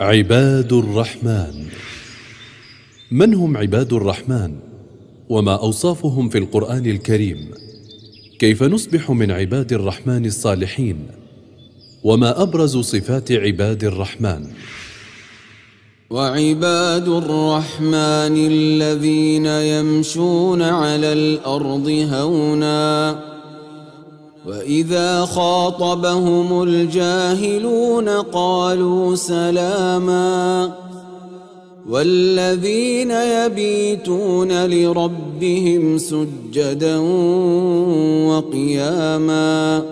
عباد الرحمن من هم عباد الرحمن وما اوصافهم في القران الكريم كيف نصبح من عباد الرحمن الصالحين وما ابرز صفات عباد الرحمن وعباد الرحمن الذين يمشون على الارض هونا واذا خاطبهم الجاهلون قالوا سلاما والذين يبيتون لربهم سجدا وقياما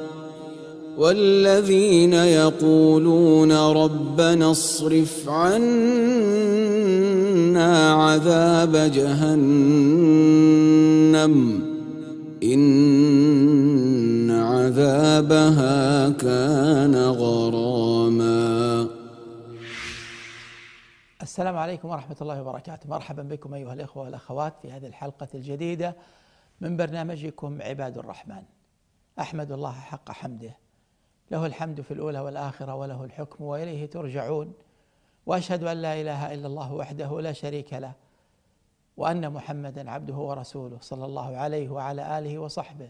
والذين يقولون ربنا اصرف عنا عذاب جهنم إن ذهبها كان غراما السلام عليكم ورحمة الله وبركاته مرحبا بكم أيها الإخوة والأخوات في هذه الحلقة الجديدة من برنامجكم عباد الرحمن أحمد الله حق حمده له الحمد في الأولى والآخرة وله الحكم وإليه ترجعون وأشهد أن لا إله إلا الله وحده لا شريك له وأن محمدا عبده ورسوله صلى الله عليه وعلى آله وصحبه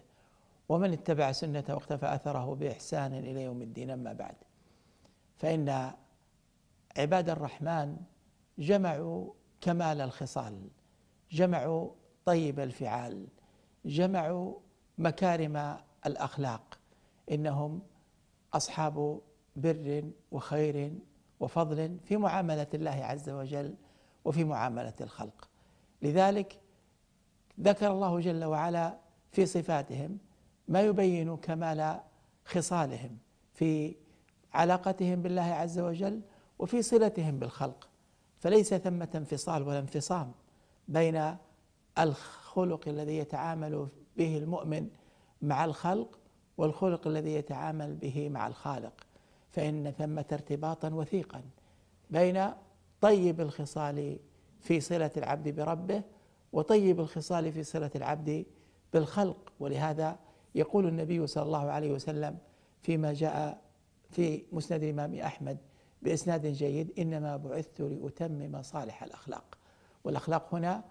ومن اتبع سنته واقتفى اثره باحسان الى يوم الدين اما بعد فان عباد الرحمن جمعوا كمال الخصال جمعوا طيب الفعال جمعوا مكارم الاخلاق انهم اصحاب بر وخير وفضل في معامله الله عز وجل وفي معامله الخلق لذلك ذكر الله جل وعلا في صفاتهم ما يبين كمال خصالهم في علاقتهم بالله عز وجل وفي صلتهم بالخلق فليس ثمة انفصال ولا انفصام بين الخلق الذي يتعامل به المؤمن مع الخلق والخلق الذي يتعامل به مع الخالق فإن ثمة ارتباطا وثيقا بين طيب الخصال في صلة العبد بربه وطيب الخصال في صلة العبد بالخلق ولهذا يقول النبي صلى الله عليه وسلم فيما جاء في مسند الإمام أحمد بإسناد جيد إنما بعثت لأتمم صالح الأخلاق والأخلاق هنا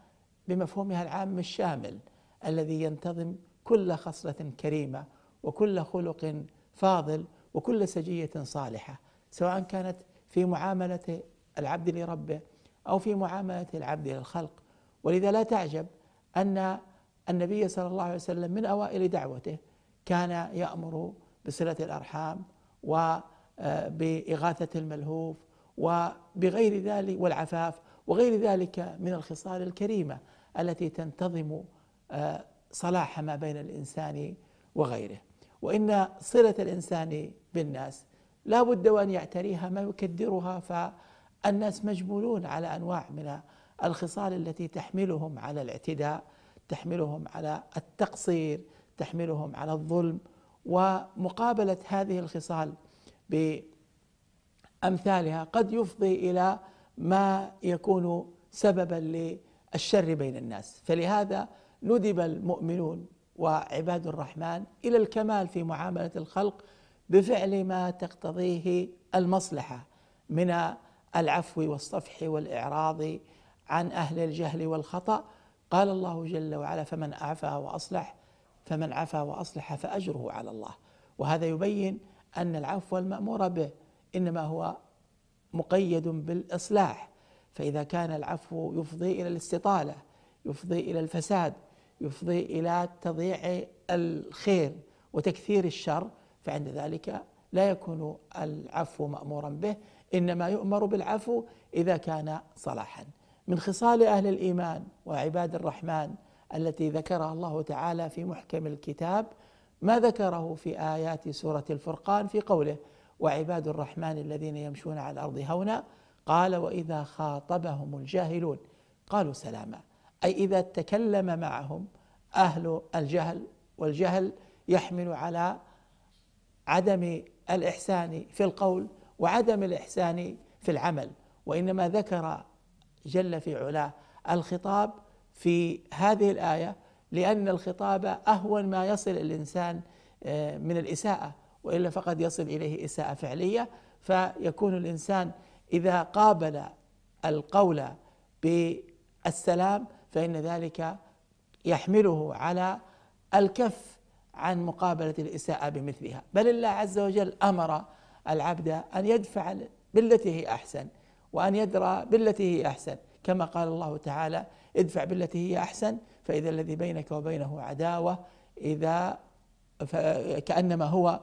بمفهومها العام الشامل الذي ينتظم كل خصلة كريمة وكل خلق فاضل وكل سجية صالحة سواء كانت في معاملة العبد لربه أو في معاملة العبد للخلق ولذا لا تعجب أن النبي صلى الله عليه وسلم من اوائل دعوته كان يامر بصله الارحام وباغاثه آه، الملهوف وبغير ذلك والعفاف وغير ذلك من الخصال الكريمه التي تنتظم آه، صلاح ما بين الانسان وغيره وان صله الانسان بالناس لا بد وان يعتريها ما يكدرها فالناس مجبولون على انواع من الخصال التي تحملهم على الاعتداء تحملهم على التقصير تحملهم على الظلم ومقابله هذه الخصال بامثالها قد يفضي الى ما يكون سببا للشر بين الناس فلهذا ندب المؤمنون وعباد الرحمن الى الكمال في معامله الخلق بفعل ما تقتضيه المصلحه من العفو والصفح والاعراض عن اهل الجهل والخطأ قال الله جل وعلا فمن عفا واصلح فمن عفا واصلح فاجره على الله وهذا يبين ان العفو المامور به انما هو مقيد بالاصلاح فاذا كان العفو يفضي الى الاستطاله يفضي الى الفساد يفضي الى تضييع الخير وتكثير الشر فعند ذلك لا يكون العفو مامورا به انما يؤمر بالعفو اذا كان صلاحا من خصال اهل الايمان وعباد الرحمن التي ذكرها الله تعالى في محكم الكتاب ما ذكره في ايات سوره الفرقان في قوله وعباد الرحمن الذين يمشون على الارض هونا قال واذا خاطبهم الجاهلون قالوا سلاما اي اذا تكلم معهم اهل الجهل والجهل يحمل على عدم الاحسان في القول وعدم الاحسان في العمل وانما ذكر جل في علاه الخطاب في هذه الايه لان الخطاب اهون ما يصل الانسان آه، من الاساءه والا فقد يصل اليه اساءه فعليه فيكون الانسان اذا قابل القول بالسلام فان ذلك يحمله على الكف عن مقابله الاساءه بمثلها بل الله عز وجل امر العبد ان يدفع بالتي هي احسن وأن يدرى بالتي هي أحسن كما قال الله تعالى ادفع بالتي هي أحسن فإذا الذي بينك وبينه عداوة إذا كأنما هو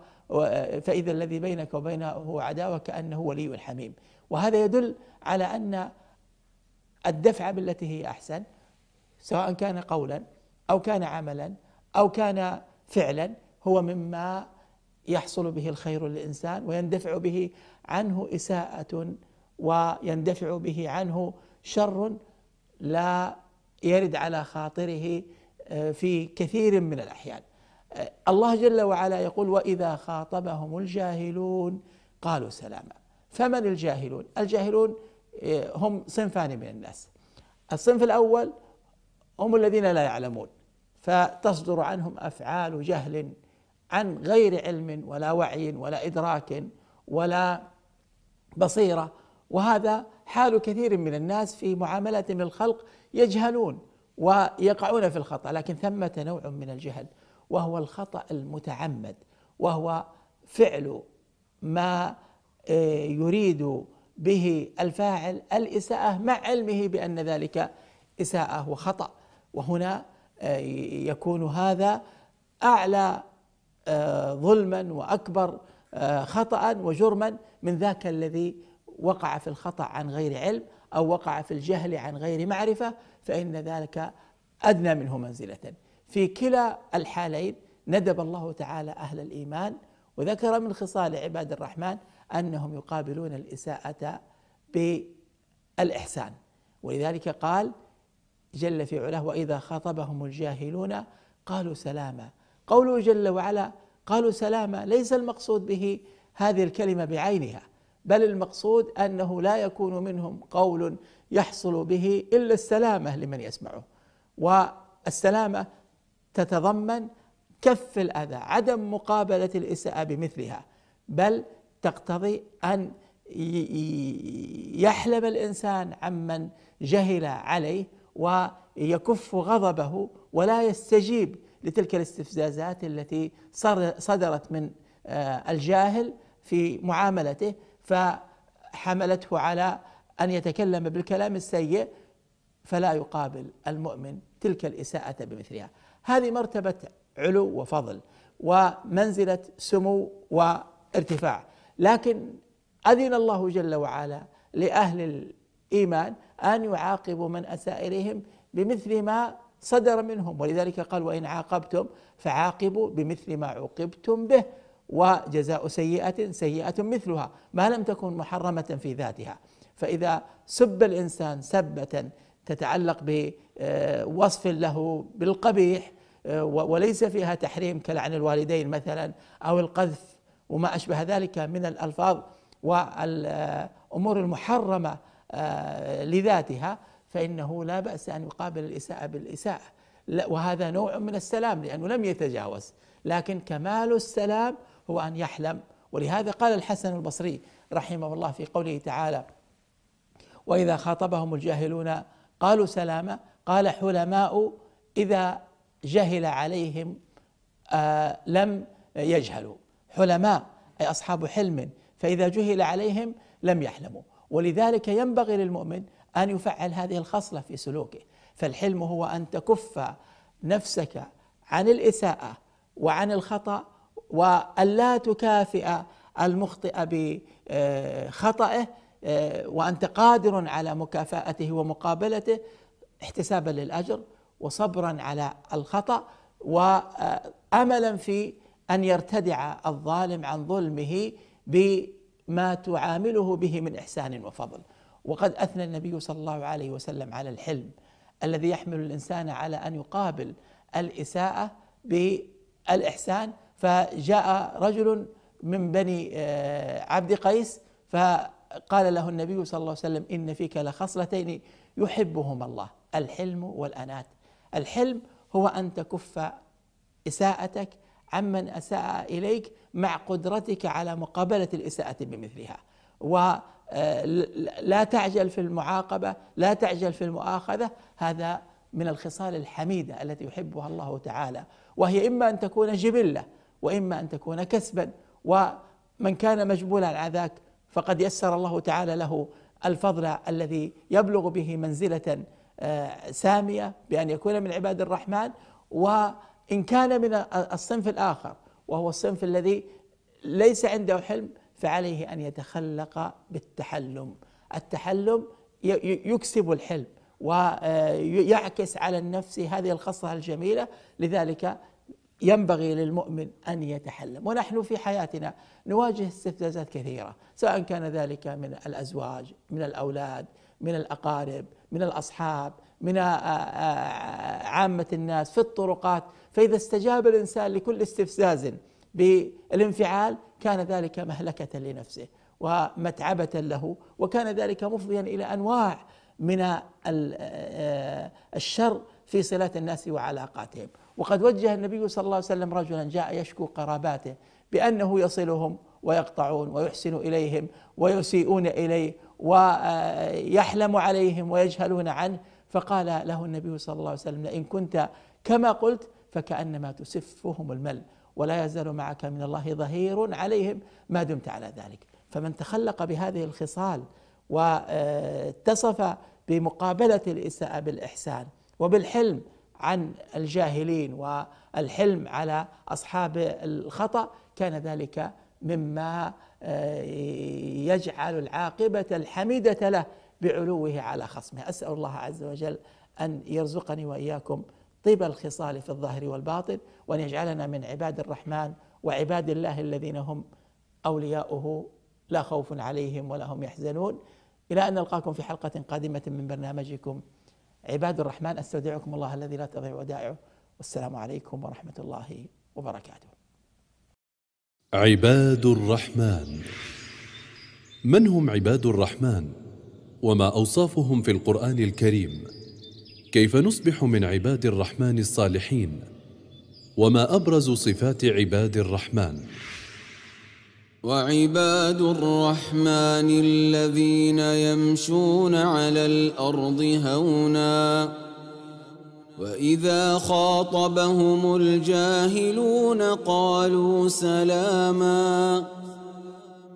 فإذا الذي بينك وبينه عداوة كأنه ولي حميم وهذا يدل على أن الدفع بالتي هي أحسن سواء كان قولا أو كان عملا أو كان فعلا هو مما يحصل به الخير للإنسان ويندفع به عنه إساءة ويندفع به عنه شر لا يرد على خاطره آه، في كثير من الاحيان آه، الله جل وعلا يقول واذا خاطبهم الجاهلون قالوا سلاما فمن الجاهلون الجاهلون آه، هم صنفان من الناس الصنف الاول هم الذين لا يعلمون فتصدر عنهم افعال جهل عن غير علم ولا وعي ولا ادراك ولا بصيره وهذا حال كثير من الناس في معاملتهم للخلق يجهلون ويقعون في الخطا لكن ثمه نوع من الجهل وهو الخطا المتعمد وهو فعل ما آه، يريد به الفاعل الاساءه مع علمه بان ذلك اساءه وخطا وهنا آه، يكون هذا اعلى آه، ظلما واكبر خطا وجرما من ذاك الذي وقع في الخطأ عن غير علم أو وقع في الجهل عن غير معرفة فإن ذلك أدنى منه منزلة في كلا الحالين ندب الله تعالى أهل الإيمان وذكر من خصال عباد الرحمن أنهم يقابلون الإساءة بالإحسان ولذلك قال جل في علاه وإذا خاطبهم الجاهلون قالوا سلاما قوله جل وعلا قالوا سلاما ليس المقصود به هذه الكلمة بعينها بل المقصود انه لا يكون منهم قول يحصل به الا السلامه لمن يسمعه والسلامه تتضمن كف الاذى عدم مقابله الاساءه بمثلها بل تقتضي ان يحلم الانسان عمن جهل عليه ويكف غضبه ولا يستجيب لتلك الاستفزازات التي صدرت من آه، الجاهل في معاملته فحملته على ان يتكلم بالكلام السيء فلا يقابل المؤمن تلك الاساءه بمثلها هذه مرتبه علو وفضل ومنزله سمو وارتفاع لكن اذن الله جل وعلا لاهل الايمان ان يعاقبوا من اساء اليهم بمثل ما صدر منهم ولذلك قال وان عاقبتم فعاقبوا بمثل ما عوقبتم به وجزاء سيئة سيئة مثلها ما لم تكن محرمة في ذاتها فإذا سب الإنسان سبة تتعلق بوصف له بالقبيح وليس فيها تحريم كلعن الوالدين مثلا أو القذف وما أشبه ذلك من الألفاظ والأمور المحرمة آه، لذاتها فإنه لا بأس أن يقابل الإساءة بالإساءة وهذا نوع من السلام لأنه لم يتجاوز لكن كمال السلام هو أن يحلم ولهذا قال الحسن البصري رحمه الله في قوله تعالى وإذا خاطبهم الجاهلون قالوا سلاما قال حلماء إذا جهل عليهم آه لم يجهلوا حلماء أي أصحاب حلم فإذا جهل عليهم لم يحلموا ولذلك ينبغي للمؤمن أن يفعل هذه الخصلة في سلوكه فالحلم هو أن تكف نفسك عن الإساءة وعن الخطأ وألا تكافئ المخطئ بخطئه آه، وأنت قادر على مكافأته ومقابلته احتسابا للأجر وصبرا على الخطأ وأملا في أن يرتدع الظالم عن ظلمه بما تعامله به من إحسان وفضل وقد أثنى النبي صلى الله عليه وسلم على الحلم الذي يحمل الإنسان على أن يقابل الإساءة بالإحسان فجاء رجل من بني آه، عبد قيس فقال له النبي صلى الله عليه وسلم إن فيك لخصلتين يحبهما الله الحلم والأنات الحلم هو أن تكف إساءتك عمن أساء إليك مع قدرتك على مقابلة الإساءة بمثلها ولا آه، تعجل في المعاقبة لا تعجل في المؤاخذة هذا من الخصال الحميدة التي يحبها الله تعالى وهي إما أن تكون جبلة وإما أن تكون كسبا ومن كان مجبولا على ذاك فقد يسر الله تعالى له الفضل الذي يبلغ به منزلة آه، سامية بأن يكون من عباد الرحمن وإن كان من الصنف الآخر وهو الصنف الذي ليس عنده حلم فعليه أن يتخلق بالتحلم التحلم يكسب الحلم ويعكس آه، على النفس هذه الخصلة الجميلة لذلك ينبغي للمؤمن ان يتحلم ونحن في حياتنا نواجه استفزازات كثيره سواء كان ذلك من الازواج من الاولاد من الاقارب من الاصحاب من عامه الناس في الطرقات فاذا استجاب الانسان لكل استفزاز بالانفعال كان ذلك مهلكه لنفسه ومتعبه له وكان ذلك مفضيا الى انواع من الشر في صلات الناس وعلاقاتهم وقد وجه النبي صلى الله عليه وسلم رجلا جاء يشكو قراباته بأنه يصلهم ويقطعون ويحسن إليهم ويسيئون إليه ويحلم عليهم ويجهلون عنه فقال له النبي صلى الله عليه وسلم لئن كنت كما قلت فكأنما تسفهم المل ولا يزال معك من الله ظهير عليهم ما دمت على ذلك فمن تخلق بهذه الخصال واتصف بمقابلة الإساءة بالإحسان وبالحلم عن الجاهلين والحلم على اصحاب الخطا كان ذلك مما آه، يجعل العاقبه الحميده له بعلوه على خصمه اسال الله عز وجل ان يرزقني واياكم طيب الخصال في الظاهر والباطن وان يجعلنا من عباد الرحمن وعباد الله الذين هم اولياؤه لا خوف عليهم ولا هم يحزنون الى ان نلقاكم في حلقه قادمه من برنامجكم عباد الرحمن استودعكم الله الذي لا تضيع ودائعه والسلام عليكم ورحمة الله وبركاته عباد الرحمن من هم عباد الرحمن وما أوصافهم في القرآن الكريم كيف نصبح من عباد الرحمن الصالحين وما أبرز صفات عباد الرحمن وعباد الرحمن الذين يمشون على الأرض هونا وإذا خاطبهم الجاهلون قالوا سلاما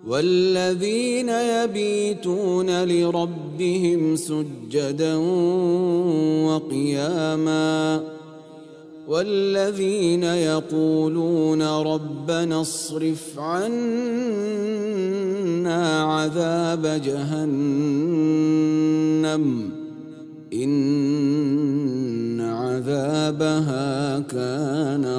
والذين يبيتون لربهم سجدا وقياماً والذين يقولون ربنا اصرف عنا عذاب جهنم إن عذابها كان